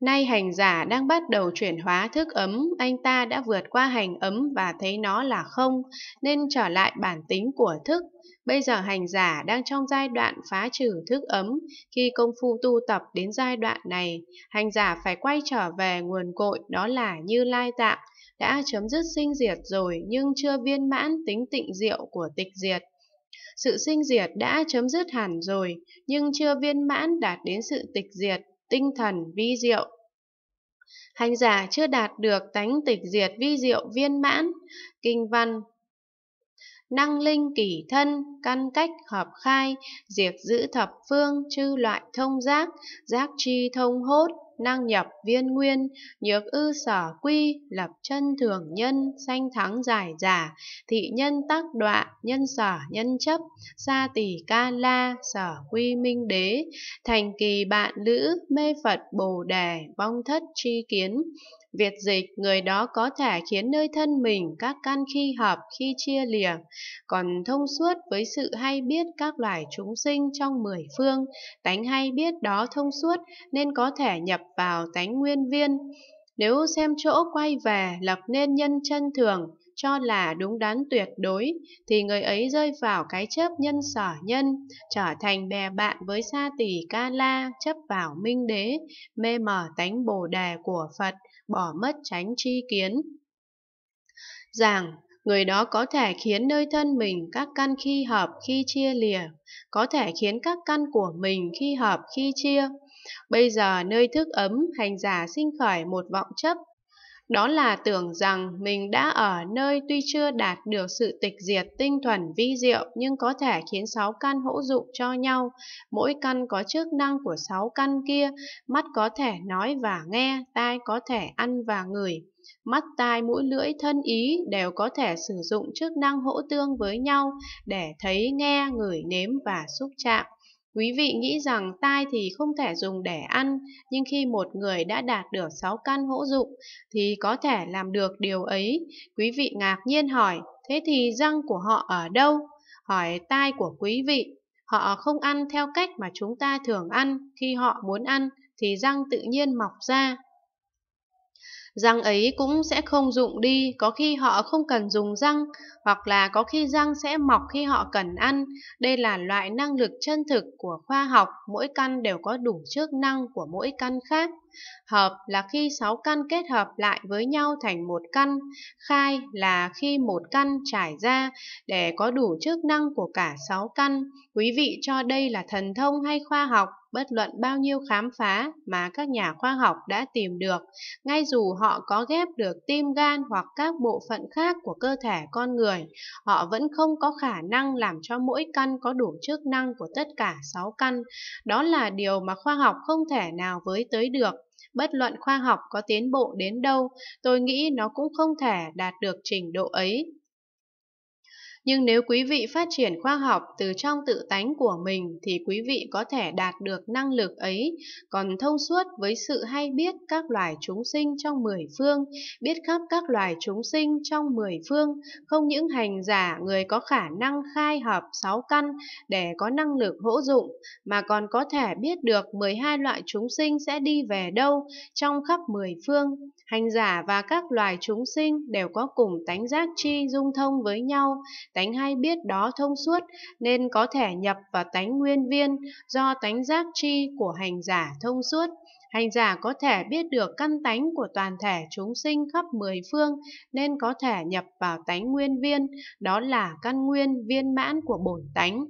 Nay hành giả đang bắt đầu chuyển hóa thức ấm, anh ta đã vượt qua hành ấm và thấy nó là không, nên trở lại bản tính của thức. Bây giờ hành giả đang trong giai đoạn phá trừ thức ấm, khi công phu tu tập đến giai đoạn này, hành giả phải quay trở về nguồn cội đó là Như Lai Tạng, đã chấm dứt sinh diệt rồi nhưng chưa viên mãn tính tịnh diệu của tịch diệt. Sự sinh diệt đã chấm dứt hẳn rồi, nhưng chưa viên mãn đạt đến sự tịch diệt tinh thần vi diệu. Hành giả chưa đạt được tánh tịch diệt vi diệu viên mãn, kinh văn năng linh kỷ thân, căn cách hợp khai, diệt giữ thập phương, chư loại thông giác, giác chi thông hốt, năng nhập viên nguyên, nhược ư sở quy, lập chân thường nhân, sanh thắng giải giả, thị nhân tác đọa, nhân sở nhân chấp, sa tỷ ca la, sở quy minh đế, thành kỳ bạn lữ, mê Phật Bồ Đề, vong thất tri kiến, Việt dịch người đó có thể khiến nơi thân mình các căn khi hợp khi chia lìa, còn thông suốt với sự hay biết các loài chúng sinh trong mười phương, tánh hay biết đó thông suốt nên có thể nhập vào tánh nguyên viên. Nếu xem chỗ quay về lập nên nhân chân thường, cho là đúng đắn tuyệt đối thì người ấy rơi vào cái chấp nhân sở nhân, trở thành bè bạn với sa tỷ ca la, chấp vào minh đế, mê mờ tánh bồ đề của Phật, bỏ mất tránh chi kiến. rằng Người đó có thể khiến nơi thân mình các căn khi hợp khi chia lìa, có thể khiến các căn của mình khi hợp khi chia. Bây giờ nơi thức ấm, hành giả sinh khởi một vọng chấp đó là tưởng rằng mình đã ở nơi tuy chưa đạt được sự tịch diệt tinh thuần vi diệu nhưng có thể khiến sáu căn hữu dụng cho nhau, mỗi căn có chức năng của sáu căn kia, mắt có thể nói và nghe, tai có thể ăn và ngửi. Mắt, tai, mũi, lưỡi, thân, ý đều có thể sử dụng chức năng hỗ tương với nhau để thấy, nghe, ngửi, nếm và xúc chạm. Quý vị nghĩ rằng tai thì không thể dùng để ăn, nhưng khi một người đã đạt được 6 căn hỗ dụng thì có thể làm được điều ấy. Quý vị ngạc nhiên hỏi, thế thì răng của họ ở đâu? Hỏi tai của quý vị, họ không ăn theo cách mà chúng ta thường ăn, khi họ muốn ăn thì răng tự nhiên mọc ra. Răng ấy cũng sẽ không dụng đi, có khi họ không cần dùng răng, hoặc là có khi răng sẽ mọc khi họ cần ăn. Đây là loại năng lực chân thực của khoa học, mỗi căn đều có đủ chức năng của mỗi căn khác. Hợp là khi 6 căn kết hợp lại với nhau thành một căn, khai là khi một căn trải ra để có đủ chức năng của cả 6 căn. Quý vị cho đây là thần thông hay khoa học, bất luận bao nhiêu khám phá mà các nhà khoa học đã tìm được, ngay dù họ có ghép được tim gan hoặc các bộ phận khác của cơ thể con người, họ vẫn không có khả năng làm cho mỗi căn có đủ chức năng của tất cả 6 căn. Đó là điều mà khoa học không thể nào với tới được bất luận khoa học có tiến bộ đến đâu, tôi nghĩ nó cũng không thể đạt được trình độ ấy. Nhưng nếu quý vị phát triển khoa học từ trong tự tánh của mình thì quý vị có thể đạt được năng lực ấy, còn thông suốt với sự hay biết các loài chúng sinh trong mười phương, biết khắp các loài chúng sinh trong mười phương, không những hành giả người có khả năng khai hợp sáu căn để có năng lực hỗ dụng, mà còn có thể biết được 12 loại chúng sinh sẽ đi về đâu trong khắp mười phương. Hành giả và các loài chúng sinh đều có cùng tánh giác chi dung thông với nhau, tánh hay biết đó thông suốt nên có thể nhập vào tánh nguyên viên do tánh giác chi của hành giả thông suốt. Hành giả có thể biết được căn tánh của toàn thể chúng sinh khắp mười phương nên có thể nhập vào tánh nguyên viên, đó là căn nguyên viên mãn của bổn tánh.